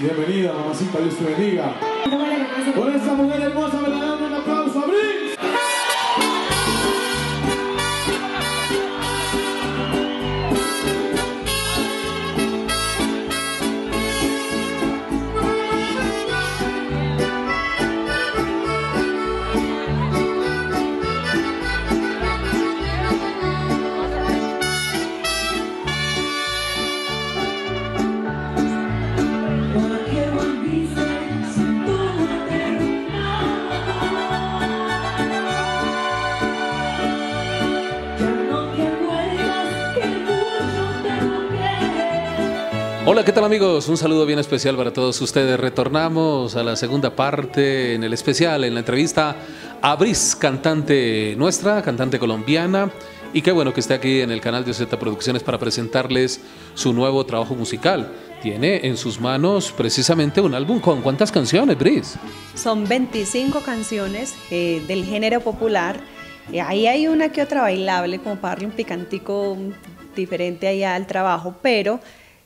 Bienvenida, mamacita, Dios te bendiga. Con esta mujer hermosa, ¿verdad? Hola, ¿qué tal amigos? Un saludo bien especial para todos ustedes. Retornamos a la segunda parte en el especial, en la entrevista a Bris, cantante nuestra, cantante colombiana. Y qué bueno que esté aquí en el canal de OZ Producciones para presentarles su nuevo trabajo musical. Tiene en sus manos precisamente un álbum con cuántas canciones, Bris. Son 25 canciones eh, del género popular. Eh, ahí hay una que otra bailable, como para darle un picantico diferente allá al trabajo, pero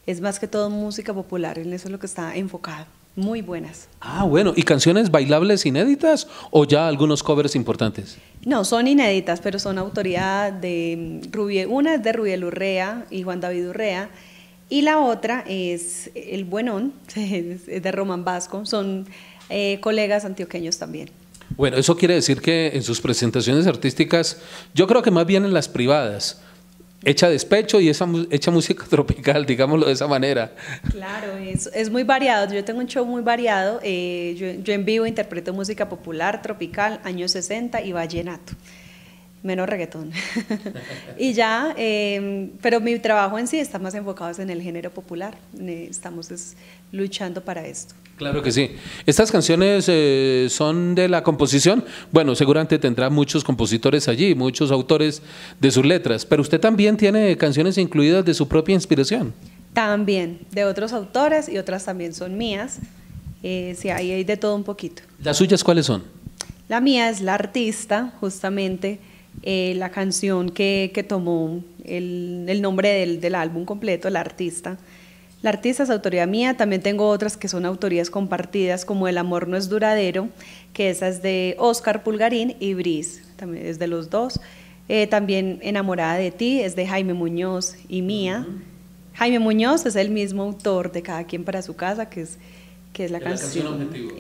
es más que todo música popular, en eso es lo que está enfocado. Muy buenas. Ah, bueno, ¿y canciones bailables inéditas o ya algunos covers importantes? No, son inéditas, pero son autoridad de mm, Rubie, una es de Rubiel Urrea y Juan David Urrea, y la otra es El Buenón, de Román Vasco, son eh, colegas antioqueños también. Bueno, eso quiere decir que en sus presentaciones artísticas, yo creo que más bien en las privadas, echa despecho y esa, echa música tropical, digámoslo de esa manera. Claro, es, es muy variado. Yo tengo un show muy variado. Eh, yo, yo en vivo interpreto música popular, tropical, años 60 y vallenato menos reggaetón. y ya, em, pero mi trabajo en sí está más enfocado en el género popular. Estamos luchando para esto. Claro que sí. Estas canciones eh, son de la composición. Bueno, seguramente tendrá muchos compositores allí, muchos autores de sus letras, pero usted también tiene canciones incluidas de su propia inspiración. También, de otros autores y otras también son mías. Eh, sí, ahí hay de todo un poquito. ¿Las suyas cuáles son? La mía es la artista, justamente eh, la canción que, que tomó el, nombre del, álbum completo, la artista. La artista es autoría mía, también tengo otras que son autorías compartidas, como El amor no es duradero, que esa es de Oscar Pulgarín y Brice, también es de los dos. Eh, también Enamorada de ti es de Jaime Muñoz y mía. Jaime Muñoz es el mismo autor de Cada quien para su casa, que es, que es la, canción. la objetivo.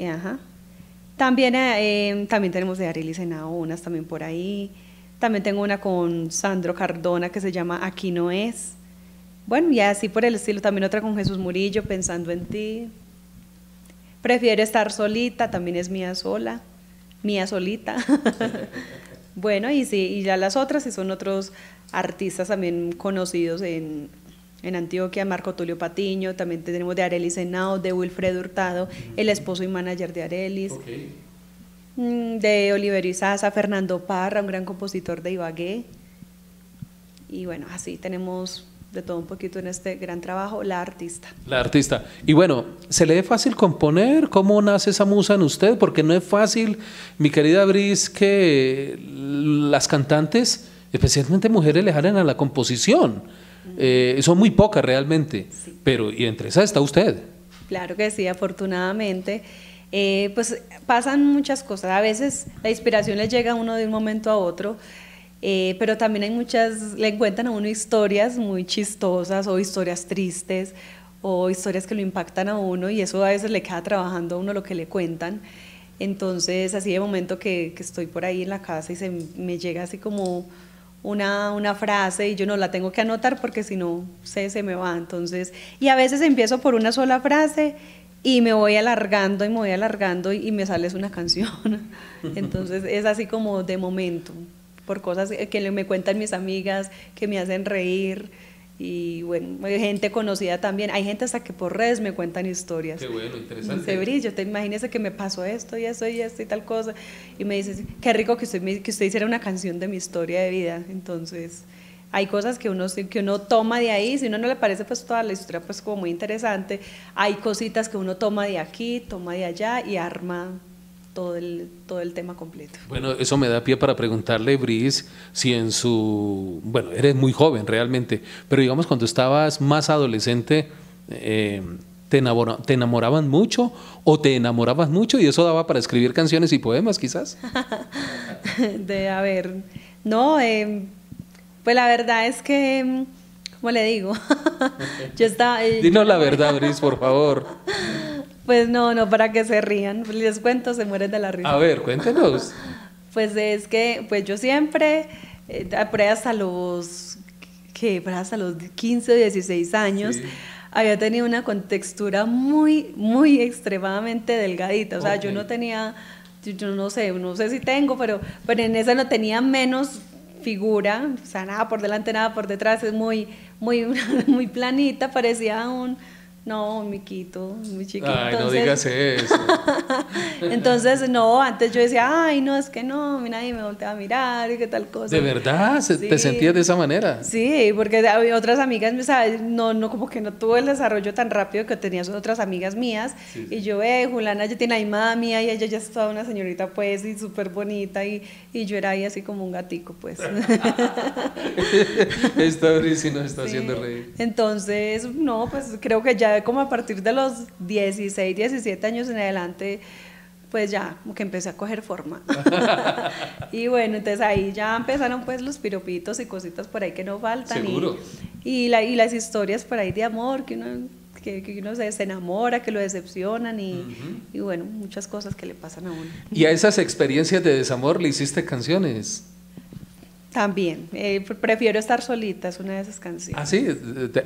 También, eh, también tenemos de Ariel y unas también por ahí. También tengo una con Sandro Cardona que se llama Aquí no es. Bueno, y así por el estilo. También otra con Jesús Murillo, Pensando en ti. Prefiero estar solita, también es mía sola. Mía solita. bueno, y sí, y ya las otras, y son otros artistas también conocidos en, Antioquia, Marco Tulio Patiño, también tenemos de Arelis Henao, de Wilfredo Hurtado, el esposo y manager de Arelis. Okay. Mm, de Oliverio Isaza, Fernando Parra, un gran compositor de Ibagué. Y bueno, así tenemos de todo un poquito en este gran trabajo, la artista. La artista. Y bueno, ¿se le es fácil componer? ¿Cómo nace esa musa en usted? Porque no es fácil, mi querida Bris, que las cantantes, especialmente mujeres, le jalen a la composición. Eh, son muy pocas realmente, pero y entre esas está usted. Claro que sí, afortunadamente. Eh, pues pasan muchas cosas. A veces la inspiración le llega a uno de un momento a otro, eh, pero también hay muchas, le cuentan a uno historias muy chistosas o historias tristes o historias que lo impactan a uno y eso a veces le queda trabajando a uno lo que le cuentan. Entonces, así de momento que, estoy por ahí en la casa y se me llega así como una, una, frase y yo no la tengo que anotar porque si no se, se me va. Entonces, y a veces empiezo por una sola frase y me voy alargando y me voy alargando y, me sales una canción. Entonces es así como de momento, por cosas que me cuentan mis amigas, que me hacen reír y bueno, hay eh, gente conocida también. Hay gente hasta que por redes me cuentan historias. Qué bueno, interesante. brillo, te imagínese que me pasó esto y eso y esto y tal cosa. Y me dices, qué rico que usted, que usted hiciera una canción de mi historia de vida. Entonces, hay cosas que uno, que uno toma de ahí, si uno no le parece pues toda la historia pues como muy interesante, hay cositas que uno toma de aquí, toma de allá y arma todo el, todo el tema completo. Bueno, eso me da pie para preguntarle, Brice, si en su... Bueno, eres muy joven realmente, pero digamos cuando estabas más adolescente, eh, te, ¿te, enamoraban mucho o te enamorabas mucho y eso daba para escribir canciones y poemas quizás? de, a ver, no... Eh, pues la verdad es que, ¿cómo le digo, yo estaba... Dinos la verdad, Brice, por favor. Pues no, no, para que se rían. Les cuento, se mueren de la risa. A ver, cuéntenos. pues es que, pues yo siempre, eh, hasta los, que hasta los 15 o 16 años, había tenido una contextura muy, muy extremadamente delgadita. O sea, yo no tenía, yo no sé, no sé si tengo, pero, pero en esa no tenía menos figura, o sea, nada por delante, nada por detrás, es muy, muy, muy planita, parecía un, no, miquito, muy chiquito. Ay, no digas eso. entonces, no, antes yo decía, ay, no, es que no, nadie me volteaba a mirar y qué tal cosa. ¿De verdad? ¿Te sentías de esa manera? Sí, porque otras amigas, ¿sabes? No, no, como que no tuvo el desarrollo tan rápido que tenías otras amigas mías. Y yo, eh, Julana ya tiene ahí mami, mía y ella ya es toda una señorita, pues, y súper bonita. Y, yo era ahí así como un gatico, pues. Esta y nos está haciendo reír. Entonces, no, pues creo que ya como a partir de los 16, 17 años en adelante, pues ya como que empecé a coger forma. y bueno, entonces ahí ya empezaron pues los piropitos y cositas por ahí que no faltan. Y, las historias por ahí de amor que uno, que, uno se, enamora, que lo decepcionan y, y bueno, muchas cosas que le pasan a uno. ¿Y a esas experiencias de desamor le hiciste canciones? También, eh, prefiero estar solita, es una de esas canciones. Ah, sí,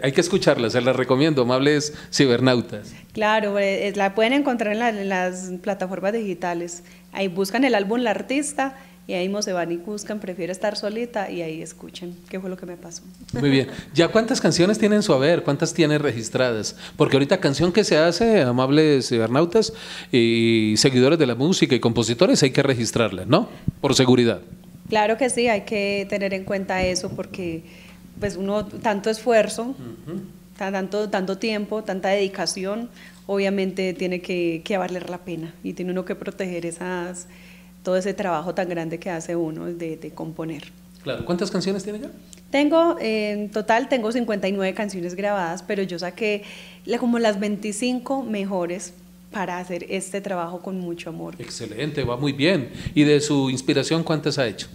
hay que escucharla, se las recomiendo, amables cibernautas. Claro, eh, la pueden encontrar en, las plataformas digitales. Ahí buscan el álbum La Artista y ahí se van y buscan, prefiero estar solita y ahí escuchen qué fue lo que me pasó. Muy bien, ¿ya cuántas canciones tienen su haber? ¿Cuántas tiene registradas? Porque ahorita canción que se hace, amables cibernautas y seguidores de la música y compositores, hay que registrarla, ¿no? Por seguridad. Claro que sí, hay que tener en cuenta eso porque pues uno tanto esfuerzo, tanto, tiempo, tanta dedicación, obviamente tiene que, que, valer la pena y tiene uno que proteger esas, todo ese trabajo tan grande que hace uno de, de componer. Claro, ¿cuántas canciones tiene ya? Tengo, en total tengo 59 canciones grabadas, pero yo saqué como las 25 mejores para hacer este trabajo con mucho amor. Excelente, va muy bien. ¿Y de su inspiración cuántas ha hecho?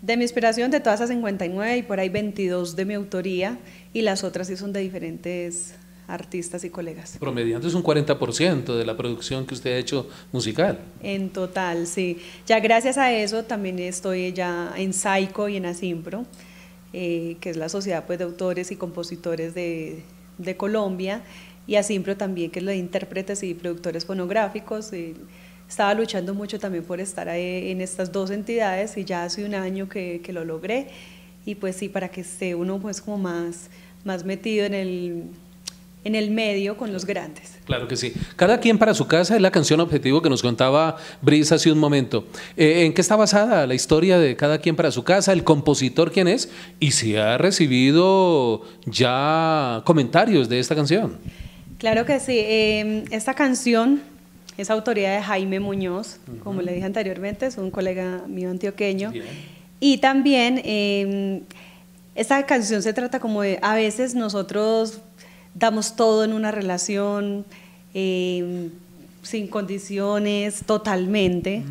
De mi inspiración, de todas esas 59 y por ahí 22 de mi autoría y las otras sí son de diferentes artistas y colegas. Promediando es un 40% de la producción que usted ha hecho musical. En total, sí. Ya gracias a eso también estoy ya en Saico y en Asimpro, eh, que es la sociedad pues, de autores y compositores de, de Colombia y a Simpro también, que es la de intérpretes y productores fonográficos. estaba luchando mucho también por estar ahí en estas dos entidades y ya hace un año que, que lo logré. Y pues sí, para que esté uno pues como más, más metido en el, en el medio con los grandes. Claro que sí. Cada quien para su casa es la canción objetivo que nos contaba Brisa hace un momento. Eh, ¿En qué está basada la historia de Cada quien para su casa? ¿El compositor quién es? ¿Y si ha recibido ya comentarios de esta canción? Claro que sí. Em, esta canción es autoría de Jaime Muñoz, como le dije anteriormente, es un colega mío antioqueño. Y también em, esta canción se trata como de, a veces nosotros damos todo en una relación, em, sin condiciones, totalmente.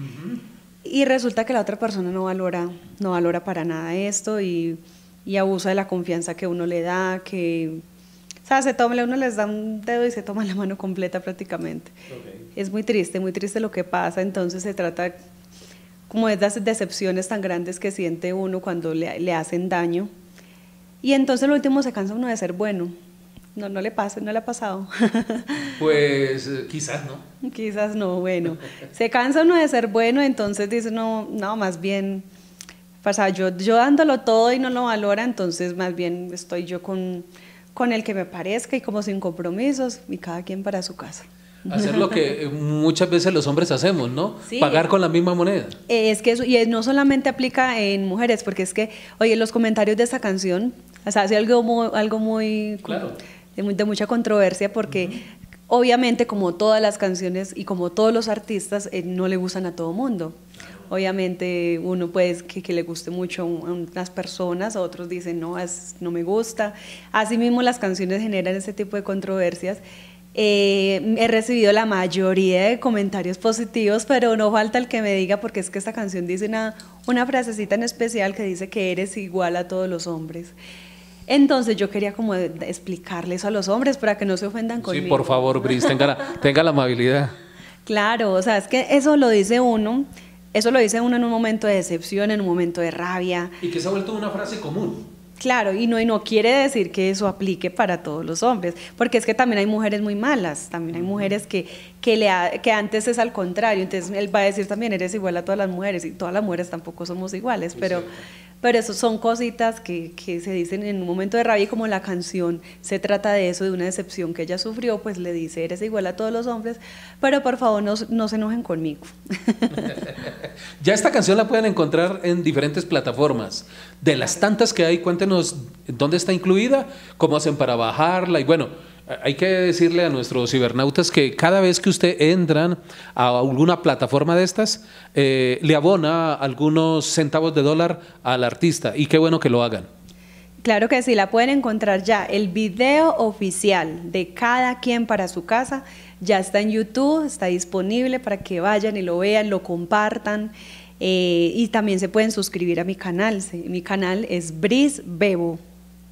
Y resulta que la otra persona no valora, no valora para nada esto y, y abusa de la confianza que uno le da, que o sea, se toma, uno les da un dedo y se toma la mano completa prácticamente. Es muy triste, muy triste lo que pasa. Entonces se trata como de esas decepciones tan grandes que siente uno cuando le, hacen daño. Y entonces lo último se cansa uno de ser bueno. No, no le pasa, no le ha pasado. Pues eh, quizás no. Quizás no, bueno. Se cansa uno de ser bueno, entonces dice, no, no, más bien, pasa, yo, yo dándolo todo y no lo valora, entonces más bien estoy yo con con el que me parezca y como sin compromisos y cada quien para su casa. Hacer lo que muchas veces los hombres hacemos, ¿no? Pagar con la misma moneda. Eh, es que eso, y no solamente aplica en mujeres, porque es que, oye, los comentarios de esta canción, o sea, hace algo muy, algo muy de, mucha controversia, porque obviamente como todas las canciones y como todos los artistas, eh, no le gustan a todo mundo obviamente uno pues que, le guste mucho a unas personas, otros dicen no, no me gusta. Asimismo las canciones generan ese tipo de controversias. Eh, he recibido la mayoría de comentarios positivos, pero no falta el que me diga, porque es que esta canción dice una, una frasecita en especial que dice que eres igual a todos los hombres. Entonces yo quería como explicarles a los hombres para que no se ofendan conmigo. Sí, por favor, Brice, tenga la, tenga la amabilidad. Claro, o sea, es que eso lo dice uno eso lo dice uno en un momento de decepción, en un momento de rabia. Y que se ha vuelto una frase común. Claro, y no, y no quiere decir que eso aplique para todos los hombres, porque es que también hay mujeres muy malas, también hay mujeres que, que, le que antes es al contrario, entonces él va a decir también eres igual a todas las mujeres, y todas las mujeres tampoco somos iguales, pero... Pero eso son cositas que, se dicen en un momento de rabia y como la canción se trata de eso, de una decepción que ella sufrió, pues le dice, eres igual a todos los hombres, pero por favor no, no se enojen conmigo. ya esta canción la pueden encontrar en diferentes plataformas. De las tantas que hay, cuéntenos dónde está incluida, cómo hacen para bajarla y bueno hay que decirle a nuestros cibernautas que cada vez que usted entran a alguna plataforma de estas, eh, le abona algunos centavos de dólar al artista y qué bueno que lo hagan. Claro que sí, la pueden encontrar ya. El video oficial de cada quien para su casa ya está en YouTube, está disponible para que vayan y lo vean, lo compartan. Eh, y también se pueden suscribir a mi canal. Mi canal es Bris Bebo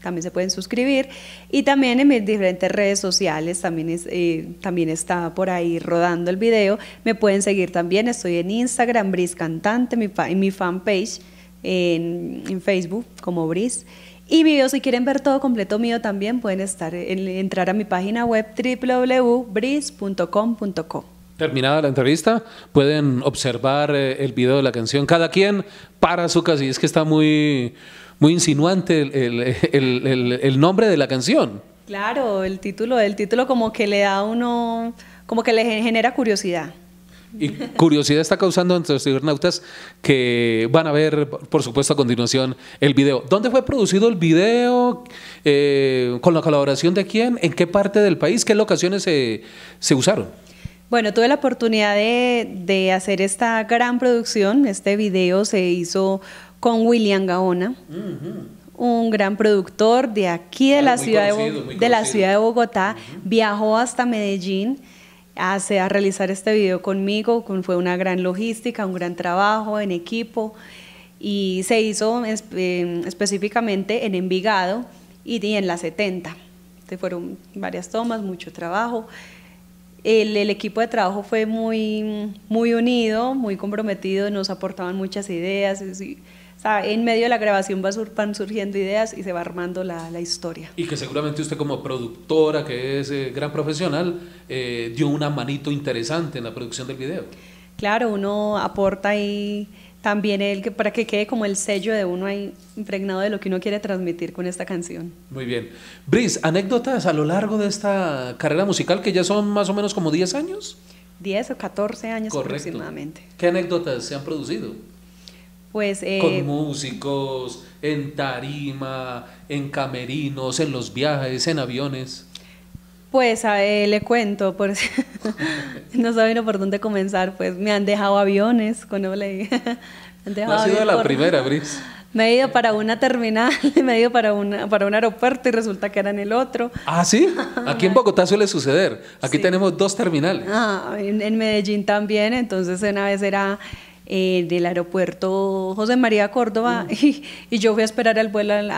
también se pueden suscribir. Y también en mis diferentes redes sociales, también, eh, también está por ahí rodando el video. Me pueden seguir también, estoy en Instagram, Bris Cantante, mi, en mi fanpage, en, Facebook como Bris. Y vídeos si quieren ver todo completo mío también, pueden estar entrar a mi página web www.bris.com.co. Terminada la entrevista, pueden observar eh, el video de la canción Cada quien para su casa. Y es que está muy, muy insinuante el, nombre de la canción. Claro, el título, el título como que le da uno, como que le genera curiosidad. Y curiosidad está causando entre los cibernautas que van a ver, por supuesto, a continuación el video. ¿Dónde fue producido el video? Eh, ¿Con la colaboración de quién? ¿En qué parte del país? ¿Qué locaciones se, se usaron? Bueno, tuve la oportunidad de, de hacer esta gran producción. Este video se hizo con William Gaona, un gran productor de aquí de, ah, la, ciudad de, la, ciudad de, Bogotá. Viajó hasta Medellín a, realizar este video conmigo. fue una gran logística, un gran trabajo en equipo. Y se hizo eh, específicamente en Envigado y, en la 70. fueron varias tomas, mucho trabajo. El, el, equipo de trabajo fue muy, muy unido, muy comprometido, nos aportaban muchas ideas. Y, en medio de la grabación van surgiendo ideas y se va armando la, historia. Y que seguramente usted como productora, que es eh, gran profesional, eh, dio una manito interesante en la producción del video. Claro, uno aporta ahí también el que, para que quede como el sello de uno ahí impregnado de lo que uno quiere transmitir con esta canción. Muy bien. Brice, anécdotas a lo largo de esta carrera musical que ya son más o menos como 10 años. 10 o 14 años aproximadamente. ¿Qué anécdotas se han producido? pues... Eh, con músicos, en tarima, en camerinos, en los viajes, en aviones. Pues a le cuento, por no saben por dónde comenzar, pues me han dejado aviones cuando le ha sido la primera, Brice. Me he ido para una terminal, me he ido para, una, para un aeropuerto y resulta que era en el otro. Ah, sí. Aquí en Bogotá suele suceder. Aquí tenemos dos terminales. Ah, en, en, Medellín también. Entonces, una vez era eh, del aeropuerto José María Córdoba mm. y, yo fui a esperar el vuelo al,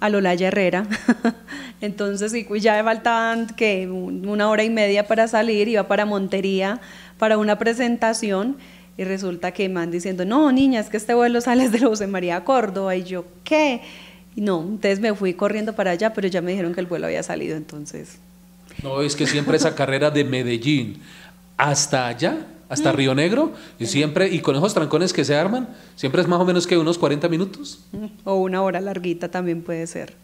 al Herrera. Entonces, pues ya me faltaban que una hora y media para salir, iba para Montería para una presentación y resulta que me van diciendo, no, niña, es que este vuelo sale de José María Córdoba. Y yo, ¿qué? no, entonces me fui corriendo para allá, pero ya me dijeron que el vuelo había salido, entonces. No, es que siempre esa carrera de Medellín hasta allá hasta Río Negro y siempre y con esos trancones que se arman siempre es más o menos que unos 40 minutos o una hora larguita también puede ser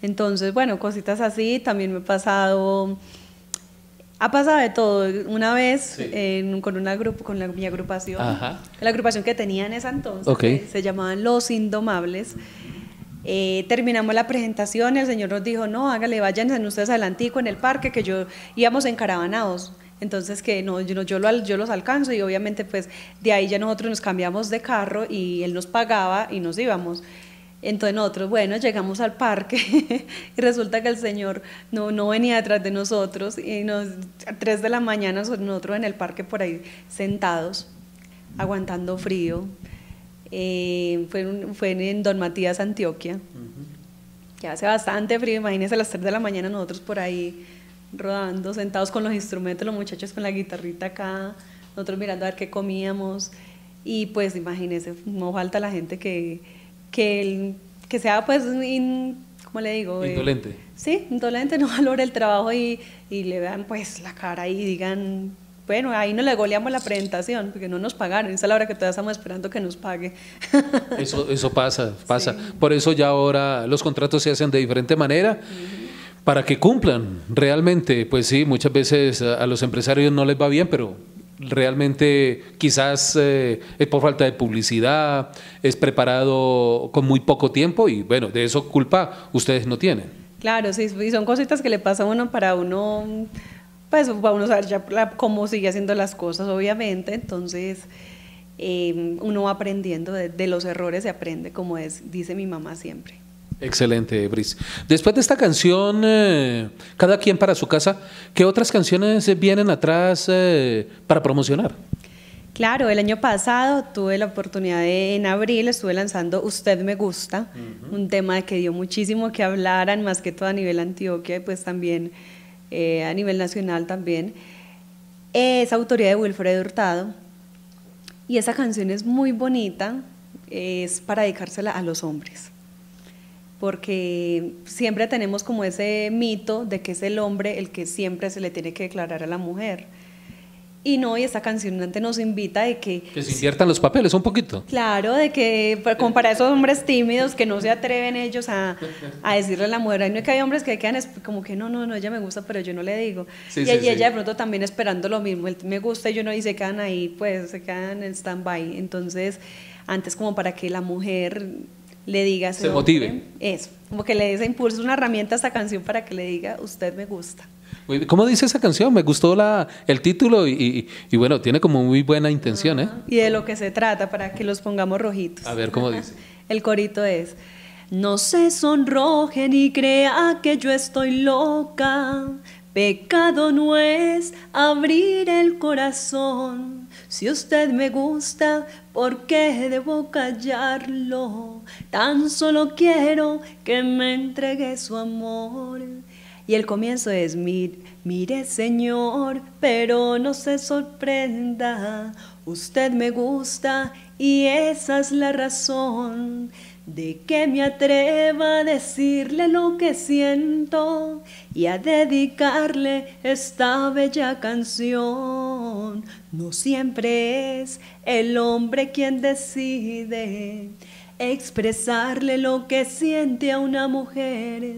entonces bueno cositas así también me he pasado ha pasado de todo una vez con una grupo con la, mi agrupación la agrupación que tenía en ese entonces se llamaban los indomables eh, terminamos la presentación, el señor nos dijo, no, hágale, váyanse ustedes adelantico en el parque, que yo íbamos encaravanados. Entonces que no, yo, los alcanzo y obviamente pues de ahí ya nosotros nos cambiamos de carro y él nos pagaba y nos íbamos. Entonces nosotros, bueno, llegamos al parque y resulta que el señor no, no venía detrás de nosotros y nos, a tres de la mañana nosotros en el parque por ahí sentados, aguantando frío. Eh, fue, en Don Matías, Antioquia, que hace bastante frío, imagínense a las tres de la mañana nosotros por ahí rodando, sentados con los instrumentos, los muchachos con la guitarrita acá, nosotros mirando a ver qué comíamos. Y pues imagínense, no falta la gente que, que sea pues, in, le digo? Eh, indolente. sí, indolente, no valora el trabajo y, le vean pues la cara y digan, bueno, ahí no le goleamos la presentación, porque no nos pagaron. Esa es la hora que todavía estamos esperando que nos pague. Eso, eso pasa, pasa. Por eso ya ahora los contratos se hacen de diferente manera para que cumplan realmente. Pues sí, muchas veces a, los empresarios no les va bien, pero realmente quizás eh, es por falta de publicidad, es preparado con muy poco tiempo y bueno, de eso culpa ustedes no tienen. Claro, sí, y son cositas que le pasa a uno para uno, pues para uno saber ya cómo sigue haciendo las cosas, obviamente, entonces eh, uno va aprendiendo de, de los errores, se aprende, como es, dice mi mamá siempre. Excelente, Brice. Después de esta canción, eh, Cada quien para su casa, ¿qué otras canciones vienen atrás eh, para promocionar? Claro, el año pasado tuve la oportunidad en abril, estuve lanzando Usted me gusta, un tema que dio muchísimo que hablaran, más que todo a nivel Antioquia y pues también eh, a nivel nacional también. Es autoría de Wilfredo Hurtado y esa canción es muy bonita, es para dedicársela a los hombres porque siempre tenemos como ese mito de que es el hombre el que siempre se le tiene que declarar a la mujer. Y no, y esta canción nos invita de que... Que se inviertan los papeles un poquito. Claro, de que pues, como para esos hombres tímidos que no se atreven ellos a, a decirle a la mujer, no que hay hombres que quedan como que no, no, no, ella me gusta, pero yo no le digo. y, ella de pronto también esperando lo mismo, me gusta y yo no, y se quedan ahí, pues se quedan en stand-by. Entonces, antes como para que la mujer le diga... Se motive. Eso, como que le ese impulso, una herramienta a esta canción para que le diga, usted me gusta. ¿Cómo dice esa canción? Me gustó la, el título y, bueno, tiene como muy buena intención, ¿eh? Y de lo que se trata, para que los pongamos rojitos. A ver, ¿cómo dice? el corito es, no se sonroje ni crea que yo estoy loca, Pecado no es abrir el corazón. Si usted me gusta, ¿por qué debo callarlo? Tan solo quiero que me entregue su amor. Y el comienzo es, mire, mire señor, pero no se sorprenda. Usted me gusta y esa es la razón de que me atreva a decirle lo que siento y a dedicarle esta bella canción. No siempre es el hombre quien decide expresarle lo que siente a una mujer.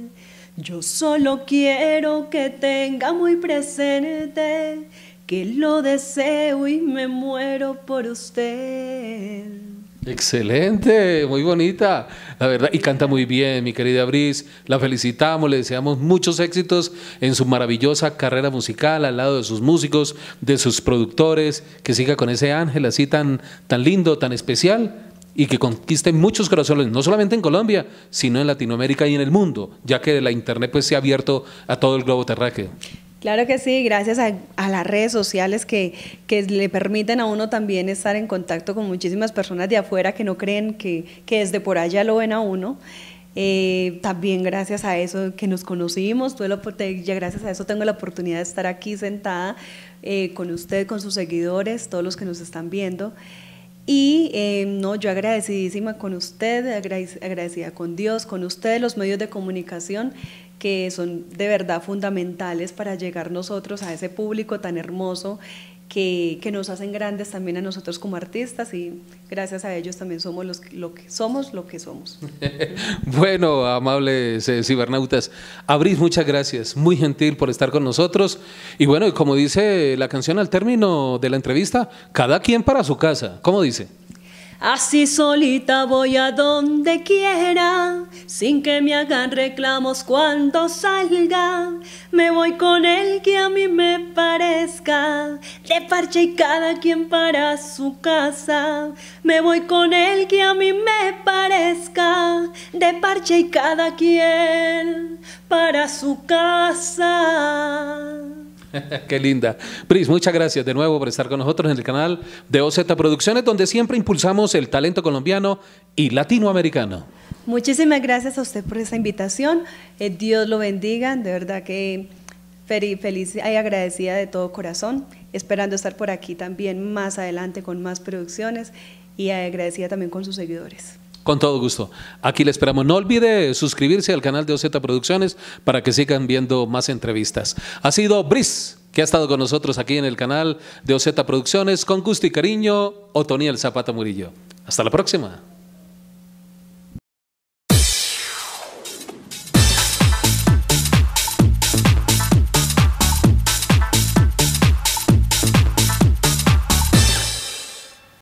Yo solo quiero que tenga muy presente que lo deseo y me muero por usted. Excelente, muy bonita, la verdad, y canta muy bien, mi querida Brice. La felicitamos, le deseamos muchos éxitos en su maravillosa carrera musical, al lado de sus músicos, de sus productores, que siga con ese ángel así tan, tan lindo, tan especial, y que conquiste muchos corazones, no solamente en Colombia, sino en Latinoamérica y en el mundo, ya que la Internet pues, se ha abierto a todo el globo terráqueo. Claro que sí, gracias a, las redes sociales que, le permiten a uno también estar en contacto con muchísimas personas de afuera que no creen que, que desde por allá lo ven a uno. Eh, también gracias a eso que nos conocimos, ya gracias a eso tengo la oportunidad de estar aquí sentada eh, con usted, con sus seguidores, todos los que nos están viendo. Y eh, no, yo agradecidísima con usted, agradecida con Dios, con ustedes, los medios de comunicación que son de verdad fundamentales para llegar nosotros a ese público tan hermoso que, nos hacen grandes también a nosotros como artistas y gracias a ellos también somos lo que somos lo que somos. bueno, amables cibernautas, Abris, muchas gracias, muy gentil por estar con nosotros y bueno, como dice la canción al término de la entrevista, cada quien para su casa, ¿cómo dice? Así solita voy a donde quiera, sin que me hagan reclamos cuando salga. Me voy con el que a mí me parezca, de parche y cada quien para su casa. Me voy con el que a mí me parezca, de parche y cada quien para su casa. Qué linda. Pris, muchas gracias de nuevo por estar con nosotros en el canal de OZ Producciones, donde siempre impulsamos el talento colombiano y latinoamericano. Muchísimas gracias a usted por esa invitación. Eh, Dios lo bendiga. De verdad que feliz, feliz y agradecida de todo corazón. Esperando estar por aquí también más adelante con más producciones y agradecida también con sus seguidores. Con todo gusto. Aquí le esperamos. No olvide suscribirse al canal de OZ Producciones para que sigan viendo más entrevistas. Ha sido Brice, que ha estado con nosotros aquí en el canal de OZ Producciones, con gusto y cariño, Otoniel Zapata Murillo. Hasta la próxima.